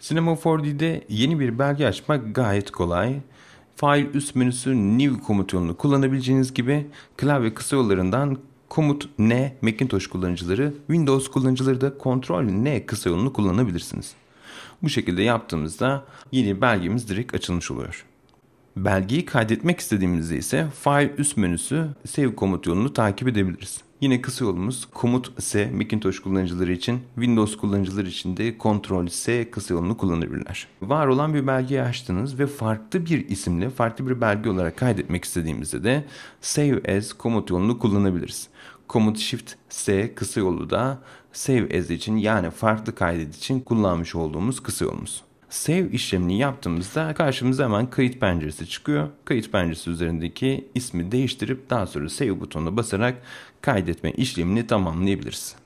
Cinema 4D'de yeni bir belge açmak gayet kolay. Fail üst menüsü New komutunu kullanabileceğiniz gibi klavye kısa yollarından komut N Macintosh kullanıcıları, Windows kullanıcıları da kontrol N kısa yolunu kullanabilirsiniz. Bu şekilde yaptığımızda yeni belgemiz direkt açılmış oluyor. Belgeyi kaydetmek istediğimizde ise File üst menüsü Save komut yolunu takip edebiliriz. Yine kısa yolumuz komut S Macintosh kullanıcıları için, Windows kullanıcıları için de Ctrl S kısa yolunu kullanabilirler. Var olan bir belgeyi açtınız ve farklı bir isimle farklı bir belge olarak kaydetmek istediğimizde de Save As komut yolunu kullanabiliriz. Komut Shift S kısa yolu da Save As için yani farklı kaydet için kullanmış olduğumuz kısa yolumuz save işlemini yaptığımızda karşımıza hemen kayıt penceresi çıkıyor. Kayıt penceresi üzerindeki ismi değiştirip daha sonra save butonuna basarak kaydetme işlemini tamamlayabiliriz.